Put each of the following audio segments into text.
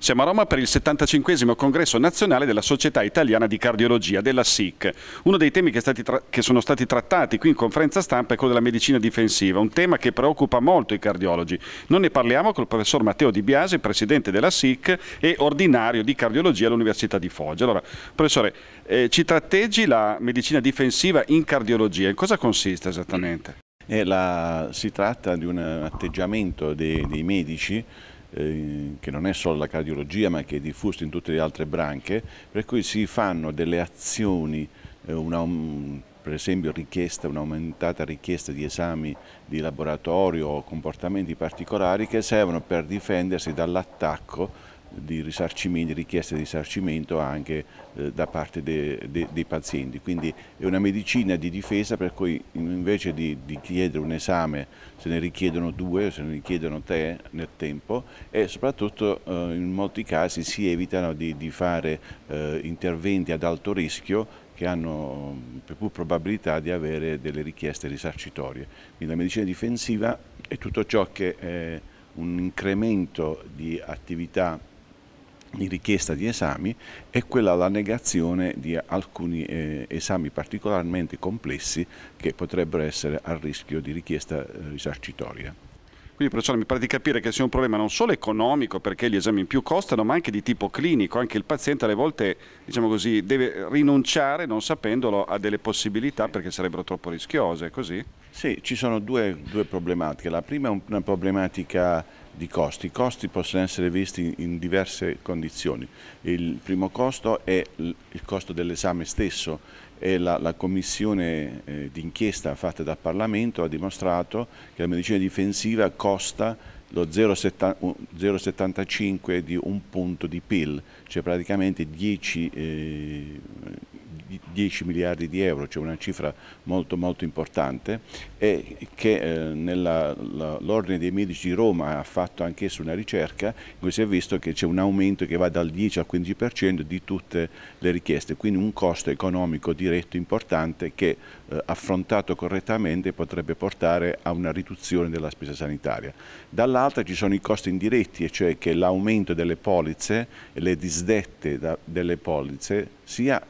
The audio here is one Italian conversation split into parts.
Siamo a Roma per il 75 congresso nazionale della Società Italiana di Cardiologia, della SIC. Uno dei temi che, stati che sono stati trattati qui in conferenza stampa è quello della medicina difensiva, un tema che preoccupa molto i cardiologi. Non ne parliamo col professor Matteo Di Biasi, presidente della SIC e ordinario di cardiologia all'Università di Foggia. Allora, professore, eh, ci tratteggi la medicina difensiva in cardiologia, in cosa consiste esattamente? Eh, la, si tratta di un atteggiamento dei, dei medici eh, che non è solo la cardiologia ma che è diffuso in tutte le altre branche, per cui si fanno delle azioni, eh, una, um, per esempio un'aumentata richiesta di esami di laboratorio o comportamenti particolari che servono per difendersi dall'attacco di risarcimento, richieste di risarcimento anche eh, da parte de, de, dei pazienti. Quindi è una medicina di difesa per cui invece di, di, chiedere un esame se ne richiedono due, se ne richiedono tre nel tempo e soprattutto eh, in molti casi si evitano di, di fare eh, interventi ad alto rischio che hanno più probabilità di avere delle richieste risarcitorie. Quindi la medicina difensiva è tutto ciò che è un incremento di attività di richiesta di esami e quella la negazione di alcuni eh, esami particolarmente complessi che potrebbero essere a rischio di richiesta eh, risarcitoria. Quindi professore mi pare di capire che sia un problema non solo economico perché gli esami in più costano ma anche di tipo clinico, anche il paziente alle volte diciamo così, deve rinunciare non sapendolo a delle possibilità perché sarebbero troppo rischiose, così? Sì, ci sono due, due problematiche, la prima è una problematica di costi. I costi possono essere visti in diverse condizioni. Il primo costo è il costo dell'esame stesso e la, la commissione eh, d'inchiesta fatta dal Parlamento ha dimostrato che la medicina difensiva costa lo 0,75 di un punto di PIL, cioè praticamente 10 eh, 10 miliardi di euro, cioè una cifra molto molto importante e che eh, l'Ordine dei Medici di Roma ha fatto anch'esso una ricerca in cui si è visto che c'è un aumento che va dal 10 al 15% di tutte le richieste, quindi un costo economico diretto importante che eh, affrontato correttamente potrebbe portare a una riduzione della spesa sanitaria. Dall'altra ci sono i costi indiretti, e cioè che l'aumento delle polizze e le disdette da, delle polizze sia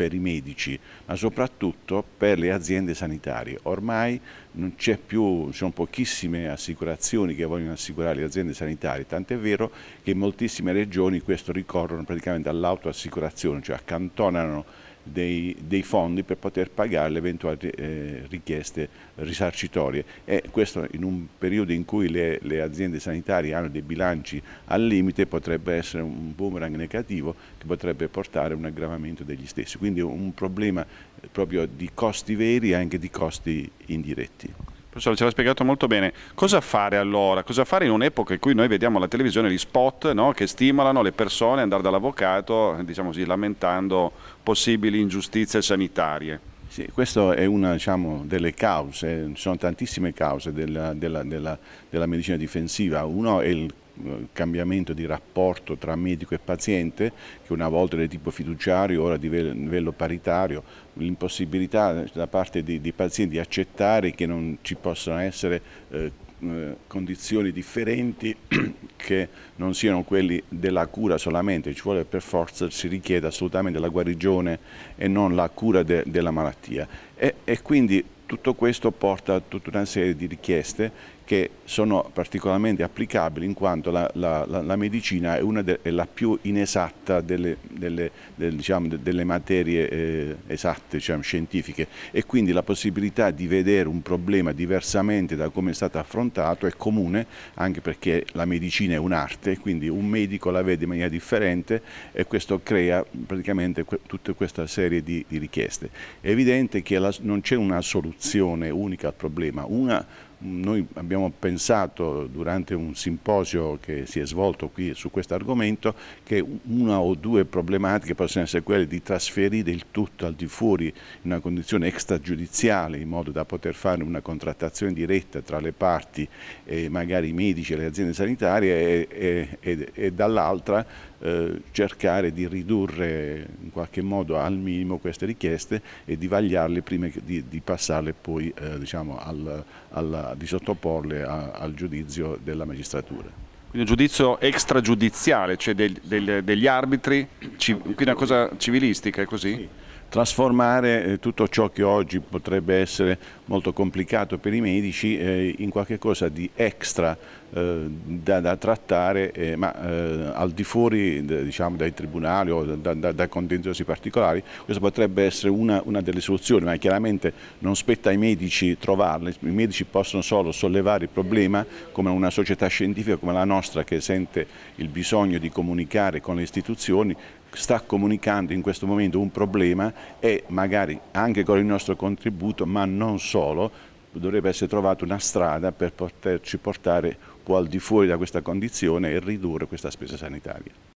per i medici, ma soprattutto per le aziende sanitarie. Ormai non c'è più, ci sono pochissime assicurazioni che vogliono assicurare le aziende sanitarie, tant'è vero che in moltissime regioni questo ricorrono praticamente all'autoassicurazione, cioè accantonano dei, dei fondi per poter pagare le eventuali eh, richieste risarcitorie e questo in un periodo in cui le, le, aziende sanitarie hanno dei bilanci al limite potrebbe essere un boomerang negativo che potrebbe portare a un aggravamento degli stessi, quindi un problema proprio di costi veri e anche di costi indiretti. Professore, ce l'ha spiegato molto bene. Cosa fare allora? Cosa fare in un'epoca in cui noi vediamo alla televisione gli spot no? che stimolano le persone ad andare dall'avvocato, diciamo così, lamentando possibili ingiustizie sanitarie? Sì, questa è una diciamo, delle cause, ci sono tantissime cause della, della, della, della medicina difensiva. Uno è il eh, cambiamento di rapporto tra medico e paziente, che una volta era di tipo fiduciario, ora di livello paritario, l'impossibilità da parte dei pazienti di accettare che non ci possano essere eh, eh condizioni differenti che non siano quelli della cura solamente, ci vuole per forza, si richiede assolutamente la guarigione e non la cura de, della malattia. E, e quindi tutto questo porta a tutta una serie di richieste che sono particolarmente applicabili in quanto la, la, la, la medicina è, una de, è la più inesatta delle, delle, del, diciamo, de, delle materie eh, esatte, diciamo, scientifiche e quindi la possibilità di vedere un problema diversamente da come è stato affrontato è comune anche perché la medicina è un'arte, quindi un medico la vede in maniera differente e questo crea praticamente que, tutta questa serie di, di, richieste. È evidente che non c'è una soluzione unica al problema, una noi abbiamo pensato durante un simposio che si è svolto qui su questo argomento che una o due problematiche possono essere quelle di trasferire il tutto al di fuori in una condizione extragiudiziale in modo da poter fare una contrattazione diretta tra le parti e magari i medici e le aziende sanitarie e, e, e dall'altra eh, cercare di ridurre in qualche modo al minimo queste richieste e di vagliarle prima di, di passarle poi eh, diciamo, al, al di sottoporle a, al giudizio della magistratura. Quindi un giudizio extragiudiziale, cioè del, del, degli arbitri, ci, quindi una cosa civilistica, è così? Sì trasformare eh, tutto ciò che oggi potrebbe essere molto complicato per i medici eh, in qualcosa di extra eh, da, da trattare, ma al di fuori diciamo, dai tribunali o da, da, da contenziosi particolari, questa potrebbe essere una, una delle soluzioni, ma chiaramente non spetta ai medici trovarle, i medici possono solo sollevare il problema come una società scientifica come la nostra che sente il bisogno di comunicare con le istituzioni sta comunicando in questo momento un problema e magari anche con il nostro contributo, ma non solo, dovrebbe essere trovata una strada per poterci portare un po' al di fuori da questa condizione e ridurre questa spesa sanitaria.